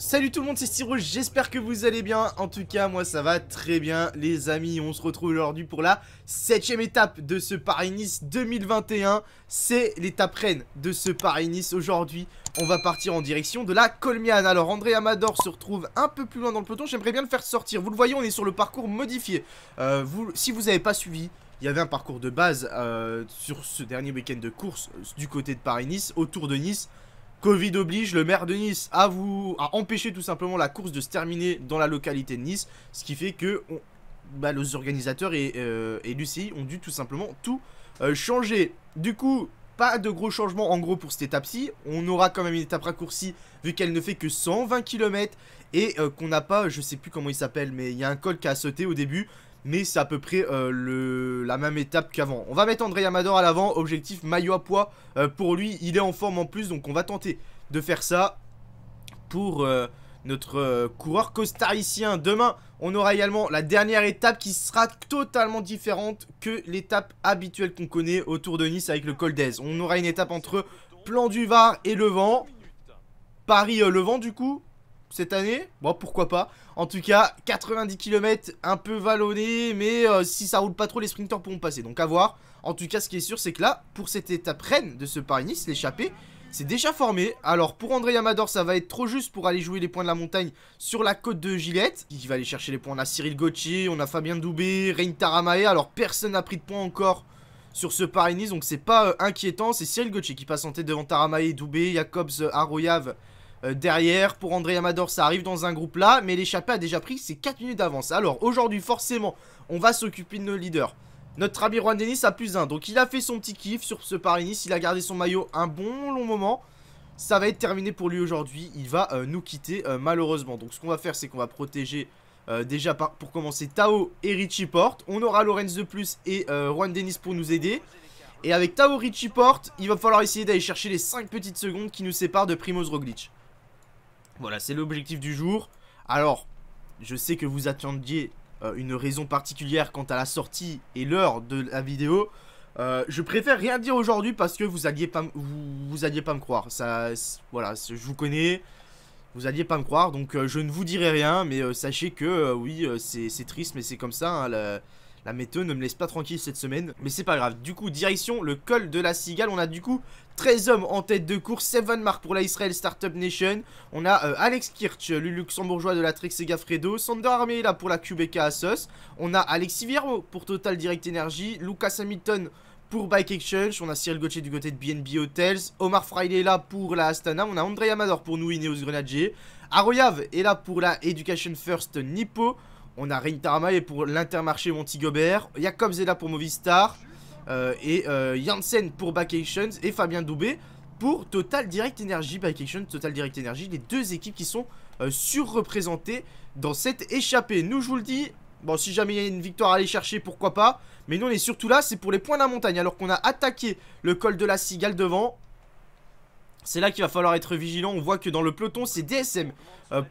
Salut tout le monde, c'est Styro, j'espère que vous allez bien. En tout cas, moi ça va très bien, les amis. On se retrouve aujourd'hui pour la 7 étape de ce Paris-Nice 2021. C'est l'étape reine de ce Paris-Nice. Aujourd'hui, on va partir en direction de la Colmiane. Alors, André Amador se retrouve un peu plus loin dans le peloton. J'aimerais bien le faire sortir. Vous le voyez, on est sur le parcours modifié. Euh, si vous n'avez pas suivi, il y avait un parcours de base euh, sur ce dernier week-end de course euh, du côté de Paris-Nice, autour de Nice. Covid oblige, le maire de Nice à vous, a empêcher tout simplement la course de se terminer dans la localité de Nice, ce qui fait que les bah, organisateurs et, euh, l'UCI ont dû tout simplement tout euh, changer. Du coup, pas de gros changements en gros pour cette étape-ci. On aura quand même une étape raccourcie vu qu'elle ne fait que 120 km et euh, qu'on n'a pas, je sais plus comment il s'appelle, mais il y a un col qui a sauté au début. Mais c'est à peu près euh, le, la même étape qu'avant. On va mettre André Amador à l'avant. Objectif maillot à poids. Euh, pour lui, il est en forme en plus. Donc on va tenter de faire ça pour euh, notre coureur costaricien. Demain, on aura également la dernière étape qui sera totalement différente que l'étape habituelle qu'on connaît autour de Nice avec le Col On aura une étape entre Plan du Var et Vent. paris vent du coup cette année. Bon, pourquoi pas. En tout cas, 90 km, un peu vallonné, mais euh, si ça roule pas trop, les sprinters pourront passer. Donc à voir. En tout cas, ce qui est sûr, c'est que là, pour cette étape reine de ce Paris-Nice, l'échappée, c'est déjà formé. Alors pour André Amador, ça va être trop juste pour aller jouer les points de la montagne sur la côte de Gillette. Qui va aller chercher les points On a Cyril Gauthier, on a Fabien Doubé, Reine Taramae. Alors personne n'a pris de points encore sur ce Paris-Nice, donc c'est pas euh, inquiétant. C'est Cyril Gauthier qui passe en tête devant Taramae, Doubé, Jacobs, euh, Arroyave euh, derrière pour André Amador ça arrive dans un groupe là mais l'échappée a déjà pris ses 4 minutes d'avance alors aujourd'hui forcément on va s'occuper de nos leaders notre ami Juan Denis a plus 1 donc il a fait son petit kiff sur ce Paris-Nice il a gardé son maillot un bon long moment ça va être terminé pour lui aujourd'hui il va euh, nous quitter euh, malheureusement donc ce qu'on va faire c'est qu'on va protéger déjà pour commencer Tao et Richie Porte on aura Lorenz de plus et Juan Denis pour nous aider et avec Tao Richie Porte, il va falloir essayer d'aller chercher les 5 petites secondes qui nous séparent de Primoz Roglic. Voilà, c'est l'objectif du jour. Alors, je sais que vous attendiez euh, une raison particulière quant à la sortie et l'heure de la vidéo. Euh, je préfère rien dire aujourd'hui parce que vous alliez pas, vous, pas me croire. Ça, voilà, je vous connais. Vous alliez pas me croire, donc euh, je ne vous dirai rien. Mais sachez que oui, c'est triste, mais c'est comme ça. Hein, la météo ne me laisse pas tranquille cette semaine, mais c'est pas grave. Du coup, direction le col de la cigale, on a du coup 13 hommes en tête de course, Seven Mark pour la Israel Startup Nation, on a euh, Alex Kirch, le luxembourgeois de la Trek Fredo. Sander là pour la QBK Asos, on a Alex Siviero pour Total Direct Energy, Lucas Hamilton pour Bike Exchange, on a Cyril Gauthier du côté de BNB Hotels, Omar Fraile est là pour la Astana, on a André Amador pour nous Ineos Grenadier, Aroyav est là pour la Education First Nippo, on a et pour l'Intermarché Montigobert. Jacob Zeda pour Movistar. Euh, et euh, Janssen pour Actions. Et Fabien Doubé pour Total Direct Energy. Actions, Total Direct Energy. Les deux équipes qui sont euh, surreprésentées dans cette échappée. Nous, je vous le dis, Bon, si jamais il y a une victoire à aller chercher, pourquoi pas. Mais nous, on est surtout là, c'est pour les points de la montagne. Alors qu'on a attaqué le col de la cigale devant. C'est là qu'il va falloir être vigilant. On voit que dans le peloton, c'est DSM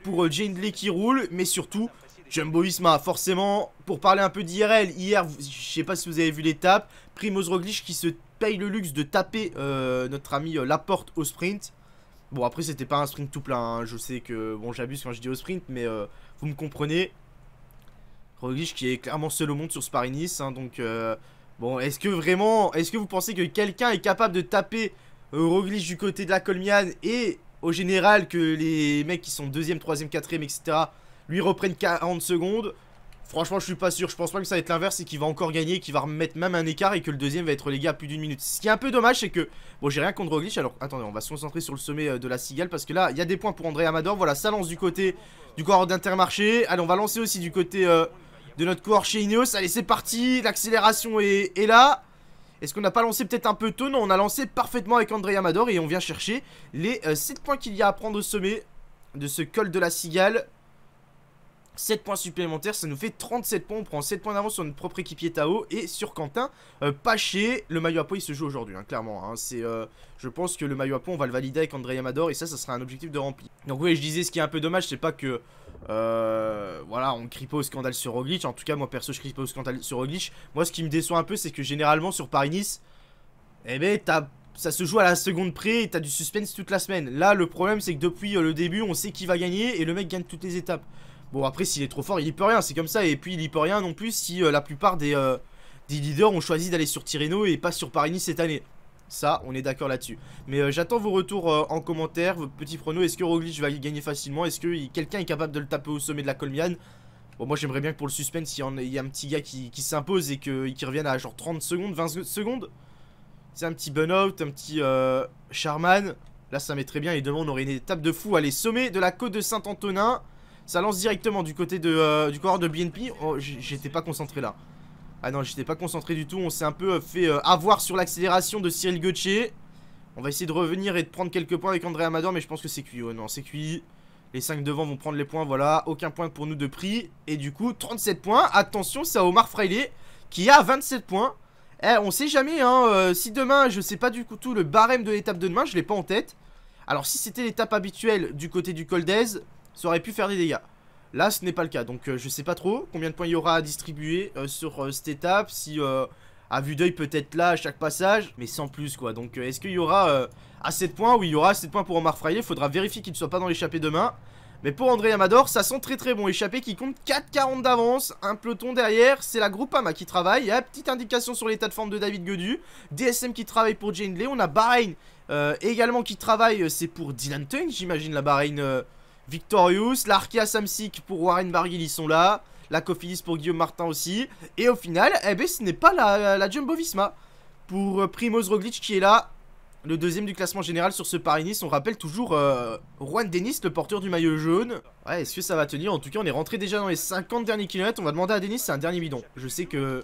pour Jane Lee qui roule. Mais surtout, Jumbo Isma hein, forcément, pour parler un peu d'IRL, hier, je sais pas si vous avez vu l'étape, Primoz Roglic qui se paye le luxe de taper euh, notre ami euh, Laporte au sprint. Bon, après, c'était pas un sprint tout plein, hein, je sais que, bon, j'abuse quand je dis au sprint, mais euh, vous me comprenez. Roglic qui est clairement seul au monde sur Sparinis hein, donc, bon, est-ce que vraiment, est-ce que vous pensez que quelqu'un est capable de taper Roglic du côté de la Colmiane et, au général, que les mecs qui sont deuxième, troisième, quatrième, etc., lui reprenne 40 secondes. Franchement, je suis pas sûr. Je pense pas que ça va être l'inverse et qu'il va encore gagner, qu'il va remettre même un écart et que le deuxième va être les gars à plus d'une minute. Ce qui est un peu dommage, c'est que. Bon, j'ai rien contre Roglic. Alors, attendez, on va se concentrer sur le sommet euh, de la cigale parce que là, il y a des points pour André Amador. Voilà, ça lance du côté du corps d'Intermarché. Allez, on va lancer aussi du côté euh, de notre coureur chez Ineos. Allez, c'est parti. L'accélération est, là. Est-ce qu'on n'a pas lancé peut-être un peu tôt Non, on a lancé parfaitement avec André Amador et on vient chercher les 7 euh, points qu'il y a à prendre au sommet de ce col de la cigale. 7 points supplémentaires, ça nous fait 37 points, on prend 7 points d'avance sur notre propre équipier Tao et sur Quentin, euh, pas chez le maillot à poids il se joue aujourd'hui, hein, clairement, hein. c'est, euh, je pense que le maillot à poids on va le valider avec André Amador et ça, ça sera un objectif de rempli. Donc oui, je disais, ce qui est un peu dommage, c'est pas que, euh, voilà, on crie pas au scandale sur Roglic, en tout cas moi perso je crie pas au scandale sur Roglic, moi ce qui me déçoit un peu c'est que généralement sur Paris-Nice, eh ben t'as ça se joue à la seconde près et t'as du suspense toute la semaine. Là, le problème, c'est que depuis le début, on sait qui va gagner et le mec gagne toutes les étapes. Bon, après, s'il est trop fort, il y peut rien, c'est comme ça. Et puis, il y peut rien non plus si euh, la plupart des, euh, des, leaders ont choisi d'aller sur Tirreno et pas sur paris cette année. Ça, on est d'accord là-dessus. Mais euh, j'attends vos retours en commentaire, vos petits pronos. Est-ce que Roglic va gagner facilement Est-ce que quelqu'un est capable de le taper au sommet de la Colmiane Bon, moi, j'aimerais bien que pour le suspense, il y, a un petit gars qui, s'impose et qu'il qui revienne à genre 30 secondes, 20 secondes. C'est un petit burnout un petit Charman. Là, ça met très bien. Et demain, on aurait une étape de fou. Allez, sommet de la côte de Saint-Antonin. Ça lance directement du côté de, euh, du corps de BNP. Oh, j'étais pas concentré là. Ah non, j'étais pas concentré du tout. On s'est un peu euh, fait euh, avoir sur l'accélération de Cyril Gauthier. On va essayer de revenir et de prendre quelques points avec André Amador, mais je pense que c'est cuit. Oh non, c'est cuit. Les 5 devant vont prendre les points, voilà. Aucun point pour nous de prix. Et du coup, 37 points. Attention, c'est à Omar Freiley qui a 27 points. Eh, on sait jamais, hein. si demain, je sais pas du coup tout le barème de l'étape de demain, je l'ai pas en tête. Alors, si c'était l'étape habituelle du côté du Coldez, ça aurait pu faire des dégâts. Là, ce n'est pas le cas, donc je euh, je sais pas trop combien de points il y aura à distribuer euh, sur euh, cette étape, si à vue d'œil peut-être là à chaque passage, mais sans plus quoi. Donc est-ce qu'il y aura assez de points Oui, il y aura assez de points pour Omar Il faudra vérifier qu'il ne soit pas dans l'échappée demain. Mais pour André Amador, ça sent très très bon. Échappée qui compte 4,40 d'avance, un peloton derrière, c'est la Groupama qui travaille. Il y a petite indication sur l'état de forme de David Gedu. DSM qui travaille pour Jane Lee. on a Bahrain également qui travaille, c'est pour Dylan Tung, j'imagine la Bahrain. Victorious, l'Arkea Samsic pour Warren Barguil, ils sont là. La Cofidis pour Guillaume Martin aussi. Et au final, eh ben, ce n'est pas la, la, Jumbo Visma pour euh, Primoz Roglic qui est là. Le deuxième du classement général sur ce Paris-Nice. On rappelle toujours euh, Juan Denis, le porteur du maillot jaune. Ouais, est-ce que ça va tenir En tout cas, on est rentré déjà dans les 50 derniers kilomètres. On va demander à Denis, c'est un dernier bidon. Je sais que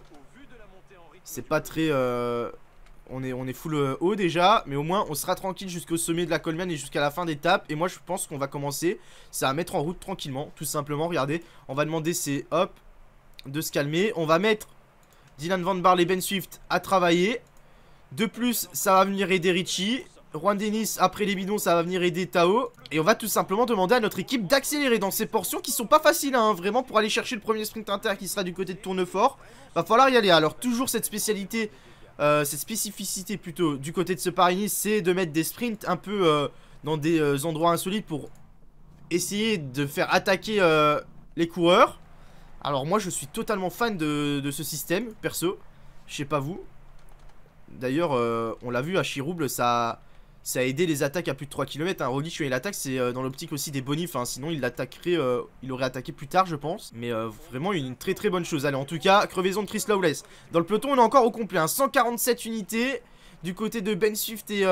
c'est pas très... Euh, on est, on est full euh, haut déjà, mais au moins on sera tranquille jusqu'au sommet de la colmiane et jusqu'à la fin d'étape. Et moi je pense qu'on va commencer, ça à mettre en route tranquillement, tout simplement. Regardez, on va demander c'est hop, de se calmer. On va mettre Dylan Van Barley et Ben Swift à travailler. De plus, ça va venir aider Richie. Juan Denis, après les bidons, ça va venir aider Tao. Et on va tout simplement demander à notre équipe d'accélérer dans ces portions qui sont pas faciles, hein, vraiment, pour aller chercher le premier sprint inter qui sera du côté de Tournefort. Va falloir y aller. Alors, toujours cette spécialité euh, cette spécificité plutôt du côté de ce pari c'est de mettre des sprints un peu euh, dans des euh, endroits insolites pour essayer de faire attaquer les coureurs. Alors moi je suis totalement fan de, de ce système, perso. Je sais pas vous. D'ailleurs, on l'a vu à Chirouble, ça, ça a aidé les attaques à plus de 3 km. Hein. Roglic, l'attaque, il c'est euh, dans l'optique aussi des bonifs. Hein. Sinon, il l'attaquerait, euh, il aurait attaqué plus tard, je pense. Mais euh, vraiment, une très très bonne chose. Allez, en tout cas, crevaison de Chris Lawless. Dans le peloton, on est encore au complet. 147 hein. unités du côté de Ben Swift et,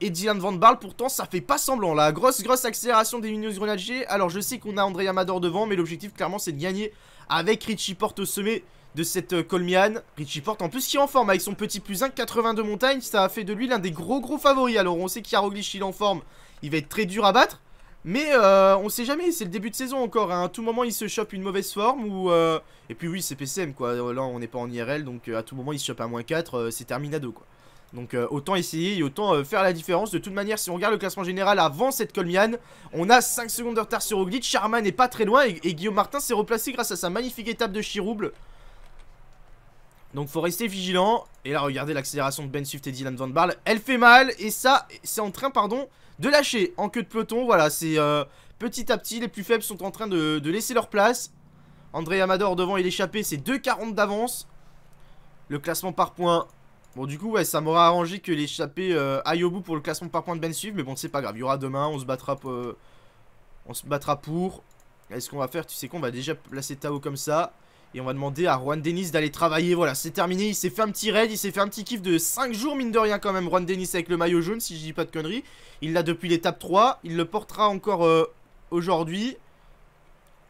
et Dylan Van Barl. Pourtant, ça fait pas semblant La Grosse, grosse accélération des Minions Grenadiers. Alors, je sais qu'on a André Amador devant, mais l'objectif, clairement, c'est de gagner avec Richie Porte au sommet de cette euh, colmiane Richie Porte en plus qui est en forme avec hein. son petit plus 1 82 de montagne. Ça a fait de lui l'un des gros gros favoris. Alors on sait qu'Yaroglish il est en forme. Il va être très dur à battre. Mais euh, on sait jamais, c'est le début de saison encore. Hein. À tout moment, il se chope une mauvaise forme. ou euh, Et puis oui, c'est PCM quoi. Là, on n'est pas en IRL. Donc à tout moment, il se chope à moins 4. c'est terminado quoi. Donc autant essayer et autant faire la différence. De toute manière, si on regarde le classement général avant cette colmiane on a 5 secondes de retard sur Roglic. Charman n'est pas très loin et, et Guillaume Martin s'est replacé grâce à sa magnifique étape de Chirouble. Donc faut rester vigilant. Et là, regardez l'accélération de Ben Swift et Dylan Van Barle. Elle fait mal. Et ça, c'est en train, pardon, de lâcher en queue de peloton. Voilà, c'est euh, petit à petit, les plus faibles sont en train de, laisser leur place. André Amador devant et échappé c'est 2,40 d'avance. Le classement par points. Bon, du coup, ouais, ça m'aura arrangé que l'échappé euh, aille au bout pour le classement par points de Ben Swift. Mais bon, c'est pas grave. Il y aura demain. On se battra, pour, euh, on se battra pour. Est-ce qu'on va faire Tu sais qu'on va déjà placer Tao comme ça. Et on va demander à Juan Denis d'aller travailler. Voilà, c'est terminé. Il s'est fait un petit raid. Il s'est fait un petit kiff de 5 jours, mine de rien, quand même. Juan Denis avec le maillot jaune, si je dis pas de conneries. Il l'a depuis l'étape 3. Il le portera encore euh, aujourd'hui.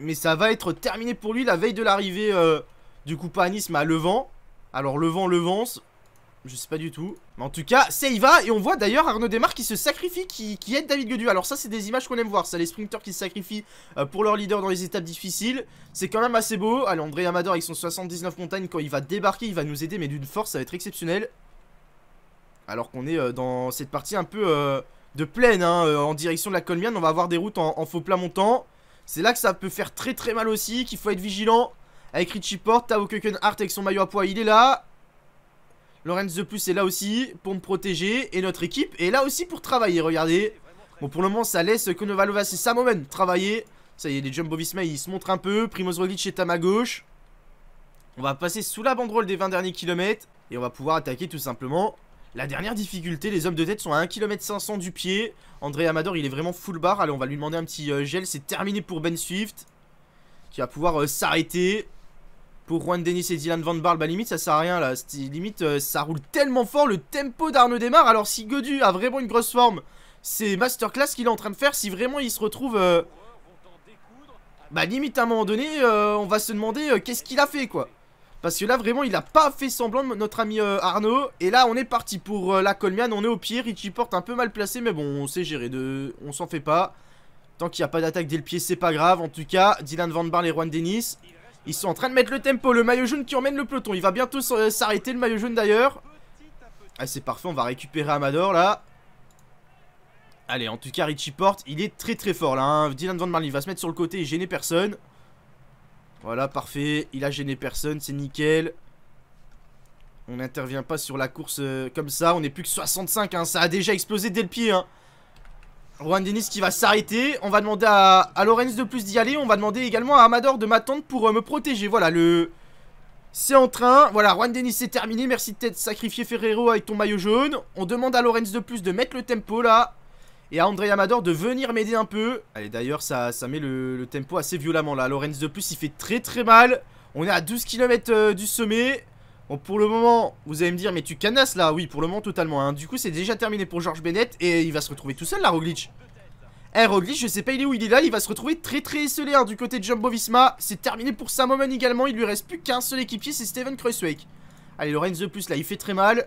Mais ça va être terminé pour lui la veille de l'arrivée euh, du coup à mais à Levant. Alors, Levant, Levance. Je sais pas du tout. Mais en tout cas, ça y va. Et on voit d'ailleurs Arnaud Desmar qui se sacrifie, qui, aide David Godu. Alors ça, c'est des images qu'on aime voir. C'est les sprinters qui se sacrifient euh, pour leur leader dans les étapes difficiles. C'est quand même assez beau. Allez, André Amador avec son 79 montagnes, quand il va débarquer, il va nous aider. Mais d'une force, ça va être exceptionnel. Alors qu'on est euh, dans cette partie un peu euh, de plaine, hein, en direction de la Colmiane. On va avoir des routes en, faux plat montant. C'est là que ça peut faire très très mal aussi, qu'il faut être vigilant. Avec Richie Porte, Tao avec son maillot à poids, il est là. Lorenz de plus est là aussi pour me protéger. Et notre équipe est là aussi pour travailler, regardez. Bon, pour le moment, ça laisse Konovalova et Samomen travailler. Ça y est, les Jumbo Visma, ils se montrent un peu. Primoz Roglic est à ma gauche. On va passer sous la banderole des 20 derniers kilomètres. Et on va pouvoir attaquer tout simplement. La dernière difficulté, les hommes de tête sont à 1 km 500 du pied. André Amador, il est vraiment full bar. Allez, on va lui demander un petit euh, gel. C'est terminé pour Ben Swift. Qui va pouvoir euh, s'arrêter pour Juan Denis et Dylan Van Bar, bah limite ça sert à rien là. Limite euh, ça roule tellement fort le tempo d'Arnaud Démarre. Alors si Godu a vraiment une grosse forme, c'est masterclass qu'il est en train de faire. Si vraiment il se retrouve... Euh, bah limite à un moment donné, euh, on va se demander qu'est-ce qu'il a fait quoi. Parce que là vraiment il a pas fait semblant notre ami Arnaud. Et là on est parti pour la Colmian, on est au pied. Richie porte un peu mal placé mais bon on sait gérer de... On s'en fait pas. Tant qu'il n'y a pas d'attaque dès le pied c'est pas grave. En tout cas Dylan Van Barl et Juan Dennis... Ils sont en train de mettre le tempo, le maillot jaune qui emmène le peloton. Il va bientôt euh, s'arrêter le maillot jaune d'ailleurs. Ah c'est parfait, on va récupérer Amador là. Allez, en tout cas Richie Porte, il est très très fort là. Hein. Dylan Van il va se mettre sur le côté et gêner personne. Voilà, parfait. Il a gêné personne, c'est nickel. On n'intervient pas sur la course euh, comme ça. On n'est plus que 65, hein. ça a déjà explosé dès le pied. Hein. Juan Denis qui va s'arrêter. On va demander à, Lorenz de plus d'y aller. On va demander également à Amador de m'attendre pour euh, me protéger. Voilà, le... C'est en train. Voilà, Juan Denis c'est terminé. Merci de t'être sacrifié Ferrero avec ton maillot jaune. On demande à Lorenz de plus de mettre le tempo là. Et à André Amador de venir m'aider un peu. Allez, d'ailleurs, ça, met le, tempo assez violemment là. Lorenz de plus, il fait très très mal. On est à 12 km euh, du sommet. Bon, pour le moment, vous allez me dire, mais tu canasses là Oui, pour le moment, totalement. Hein. Du coup, c'est déjà terminé pour George Bennett et il va se retrouver tout seul là, Roglic. Eh, Roglic, je sais pas il est où, il est là, il va se retrouver très très isolé hein, du côté de Jumbo Visma. C'est terminé pour Samoman également, il lui reste plus qu'un seul équipier, c'est Steven Kruiswijk Allez, Lorenz de plus là, il fait très mal.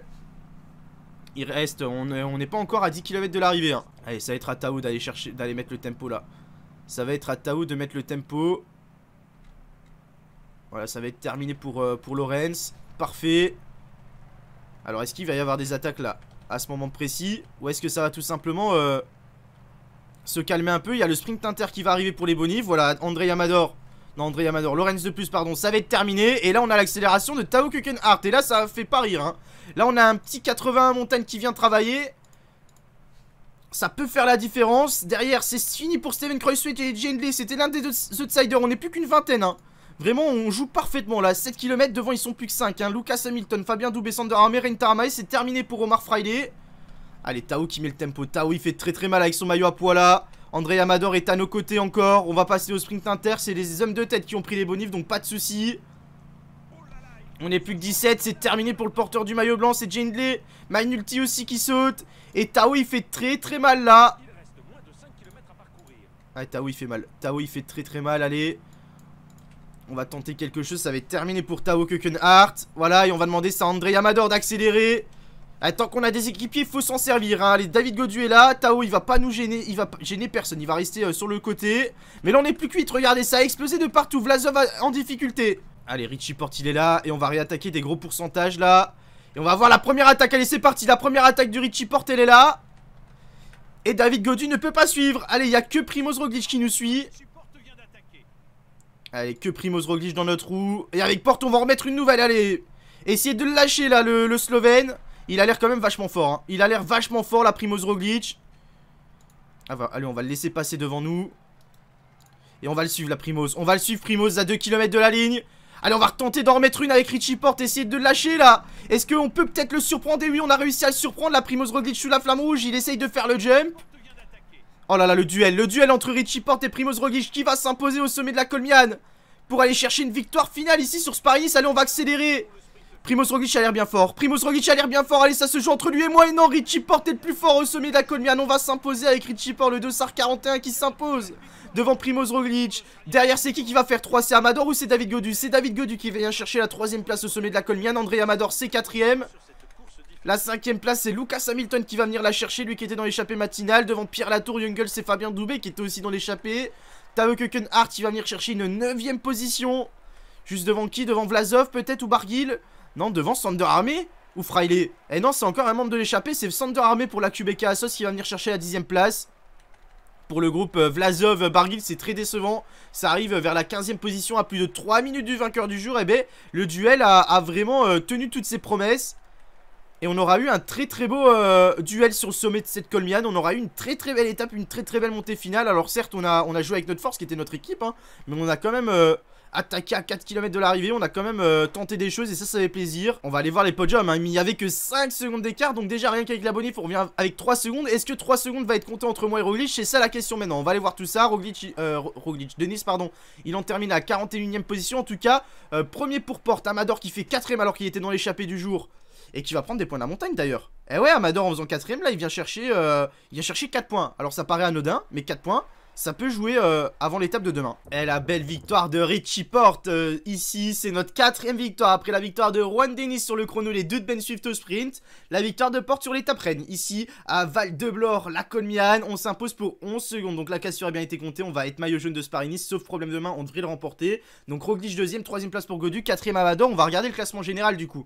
Il reste, on n'est pas encore à 10 km de l'arrivée. Hein. Allez, ça va être à Tao d'aller chercher, d'aller mettre le tempo là. Ça va être à Tao de mettre le tempo. Voilà, ça va être terminé pour, euh, pour Lorenz. Parfait. Alors, est-ce qu'il va y avoir des attaques là À ce moment précis Ou est-ce que ça va tout simplement euh, se calmer un peu Il y a le sprint inter qui va arriver pour les bonifs. Voilà, André Amador. Non, André Amador, Lorenz de plus, pardon. Ça va être terminé. Et là, on a l'accélération de Tao Art, Et là, ça fait pas rire. Hein. Là, on a un petit 81 montagne qui vient travailler. Ça peut faire la différence. Derrière, c'est fini pour Steven Kreuzwit et Jane C'était l'un des outsiders. On n'est plus qu'une vingtaine. Hein. Vraiment, on joue parfaitement là. 7 km devant, ils sont plus que 5. Hein. Lucas Hamilton, Fabien Doubé, Sander Armeren, C'est terminé pour Omar Friday. Allez, Tao qui met le tempo. Tao, il fait très très mal avec son maillot à poids là. André Amador est à nos côtés encore. On va passer au sprint inter. C'est les hommes de tête qui ont pris les bonifs, donc pas de soucis. On est plus que 17, c'est terminé pour le porteur du maillot blanc, c'est Jindley. ulti aussi qui saute. Et Tao il fait très très mal là. Ah, Tao il fait mal. Tao il fait très très mal, allez. On va tenter quelque chose, ça va être terminé pour Tao Kukenhart. Voilà, et on va demander ça à André Amador d'accélérer. Eh, tant qu'on a des équipiers, il faut s'en servir. Hein. Allez, David Godu est là. Tao, il va pas nous gêner. Il va gêner personne. Il va rester euh, sur le côté. Mais là, on est plus cuite. Regardez, ça a explosé de partout. Vlazov en difficulté. Allez, Richie Porte, il est là. Et on va réattaquer des gros pourcentages là. Et on va voir la première attaque. Allez, c'est parti. La première attaque du Richie Porte, elle est là. Et David Godu ne peut pas suivre. Allez, il n'y a que Primoz Roglic qui nous suit. Allez, que Primoz Roglic dans notre roue. Et avec Porte, on va remettre une nouvelle, allez Essayez de le lâcher, là, le, sloven, Slovène. Il a l'air quand même vachement fort. Hein. Il a l'air vachement fort, la Primoz Roglic. Ah, allez, on va le laisser passer devant nous. Et on va le suivre, la Primoz. On va le suivre, Primoz, à 2 km de la ligne. Allez, on va retenter d'en remettre une avec Richie Porte. essayez de le lâcher, là. Est-ce qu'on peut peut-être le surprendre Et oui, on a réussi à le surprendre, la Primoz Roglic sous la flamme rouge. Il essaye de faire le jump. Oh là là, le duel, le duel entre Richie Porte et Primoz Roglic qui va s'imposer au sommet de la Colmiane pour aller chercher une victoire finale ici sur Sparis. Allez, on va accélérer. Primoz Roglic a l'air bien fort. Primoz Roglic a l'air bien fort. Allez, ça se joue entre lui et moi. Et non, Richie Porte est le plus fort au sommet de la Colmiane. On va s'imposer avec Richie Porte, le 2-4-41 qui s'impose devant Primoz Roglic. Derrière, c'est qui qui va faire 3 C'est Amador ou c'est David Godu C'est David Godu qui vient chercher la troisième place au sommet de la Colmiane. André Amador, c'est quatrième. La cinquième place, c'est Lucas Hamilton qui va venir la chercher, lui qui était dans l'échappée matinale. Devant Pierre Latour, Jungle, c'est Fabien Doubé qui était aussi dans l'échappée. Tao Hart, il va venir chercher une neuvième position. Juste devant qui Devant Vlasov peut-être ou Barguil Non, devant Sander Armé ou Fraile. Eh non, c'est encore un membre de l'échappée, c'est Sander Armé pour la QBK Assos qui va venir chercher la dixième place. Pour le groupe euh, Vlasov euh, Barguil, c'est très décevant. Ça arrive euh, vers la quinzième position à plus de 3 minutes du vainqueur du jour. eh bien, le duel a, vraiment tenu toutes ses promesses. Et on aura eu un très très beau euh, duel sur le sommet de cette colmiane. On aura eu une très très belle étape, une très très belle montée finale. Alors certes, on a, on a joué avec notre force, qui était notre équipe, hein, mais on a quand même euh, attaqué à 4 km de l'arrivée. On a quand même euh, tenté des choses et ça, ça fait plaisir. On va aller voir les podiums. Hein. il n'y avait que 5 secondes d'écart. Donc déjà, rien qu'avec l'abonné, on revient avec 3 secondes. Est-ce que 3 secondes va être compté entre moi et Roglic C'est ça la question maintenant. On va aller voir tout ça. Roglic, Denis, pardon, il en termine à 41ème position. En tout cas, premier pour porte. Amador qui fait 4ème alors qu'il était dans l'échappée du jour et qui va prendre des points de la montagne d'ailleurs. Eh ouais, Amador en faisant quatrième, là, il vient chercher, euh, il vient chercher 4 points. Alors ça paraît anodin, mais 4 points, ça peut jouer euh, avant l'étape de demain. Et eh, la belle victoire de Richie Porte euh, ici, c'est notre quatrième victoire après la victoire de Juan Denis sur le chrono, les deux de Ben Swift au sprint, la victoire de Porte sur l'étape reine ici à Val de Blore, la Colmiane, on s'impose pour 11 secondes, donc la cassure a bien été comptée, on va être maillot jaune de Sparinis, sauf problème demain, on devrait le remporter. Donc Roglic deuxième, troisième place pour Godu, quatrième Amador, on va regarder le classement général du coup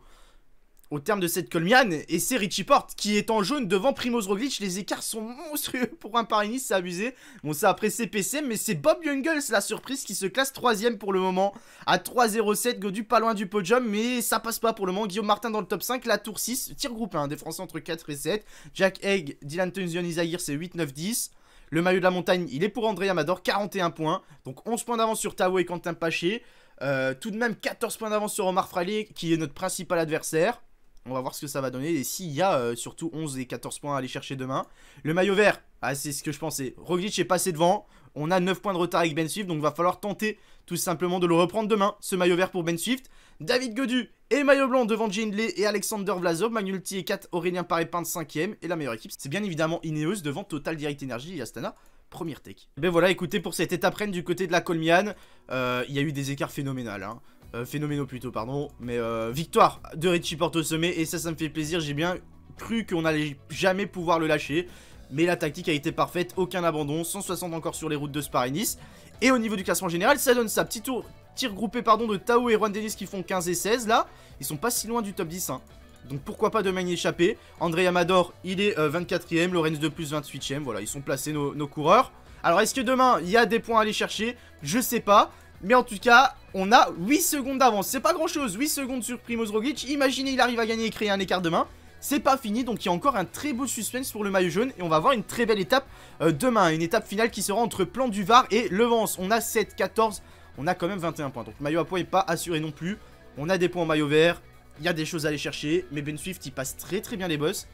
au terme de cette colmiane et c'est Richie Porte qui est en jaune devant Primoz Roglic. Les écarts sont monstrueux pour un paris c'est abusé. Bon, ça après PC mais c'est Bob Jungels, la surprise, qui se classe troisième pour le moment à 3-0-7. Godu pas loin du podium, mais ça passe pas pour le moment. Guillaume Martin dans le top 5, la tour 6, tir groupe 1 des Français entre 4 et 7. Jack Egg, Dylan Tunzion, Isaïr, c'est 8-9-10. Le maillot de la montagne, il est pour André Amador, 41 points. Donc 11 points d'avance sur Tao et Quentin Paché. Euh, tout de même 14 points d'avance sur Omar Fraley qui est notre principal adversaire. On va voir ce que ça va donner. Et s'il y a euh, surtout 11 et 14 points à aller chercher demain. Le maillot vert, ah, c'est ce que je pensais. Roglic est passé devant. On a 9 points de retard avec Ben Swift. Donc va falloir tenter tout simplement de le reprendre demain. Ce maillot vert pour Ben Swift. David Godu et maillot blanc devant Jindley et Alexander Vlasov. Magnulti et 4 Aurélien Parépin 5ème. Et la meilleure équipe, c'est bien évidemment Ineos devant Total Direct Energy et Astana première tech. Ben voilà, écoutez, pour cette étape reine du côté de la Colmian, euh, il y a eu des écarts phénoménales. Hein. Euh, phénoménaux plutôt, pardon. Mais euh, victoire de Richie Porte au sommet. Et ça, ça me fait plaisir. J'ai bien cru qu'on n'allait jamais pouvoir le lâcher. Mais la tactique a été parfaite. Aucun abandon. 160 encore sur les routes de Sparinis. et au niveau du classement général, ça donne ça. Petit tour, tir groupé pardon, de Tao et Juan Dennis qui font 15 et 16. Là, ils sont pas si loin du top 10. Hein. Donc pourquoi pas demain y échapper. André Amador, il est 24ème. Euh, Lorenz de plus 28ème. Voilà, ils sont placés nos, nos coureurs. Alors est-ce que demain, il y a des points à aller chercher Je sais pas. Mais en tout cas, on a 8 secondes d'avance. C'est pas grand chose, 8 secondes sur Primoz Roglic. Imaginez, il arrive à gagner et créer un écart demain, C'est pas fini, donc il y a encore un très beau suspense pour le maillot jaune et on va avoir une très belle étape euh, demain. Une étape finale qui sera entre Plan du Var et Levance, On a 7, 14, on a quand même 21 points. Donc le maillot à points n'est pas assuré non plus. On a des points en maillot vert, il y a des choses à aller chercher, mais Ben Swift il passe très très bien les boss.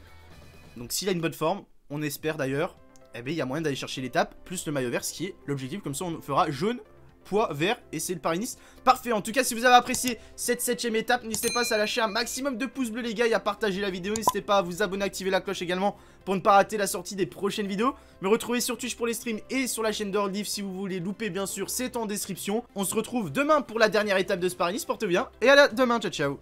Donc s'il a une bonne forme, on espère d'ailleurs, et eh bien il y a moyen d'aller chercher l'étape, plus le maillot vert, ce qui est l'objectif, comme ça on fera jaune poids vert et c'est le paris Parfait, en tout cas si vous avez apprécié cette septième étape, n'hésitez pas à lâcher un maximum de pouces bleus les gars et à partager la vidéo. N'hésitez pas à vous abonner, activer la cloche également pour ne pas rater la sortie des prochaines vidéos. Me retrouver sur Twitch pour les streams et sur la chaîne d'Orlif, si vous voulez louper bien sûr, c'est en description. On se retrouve demain pour la dernière étape de ce Paris-Nice, bien et à la demain, ciao ciao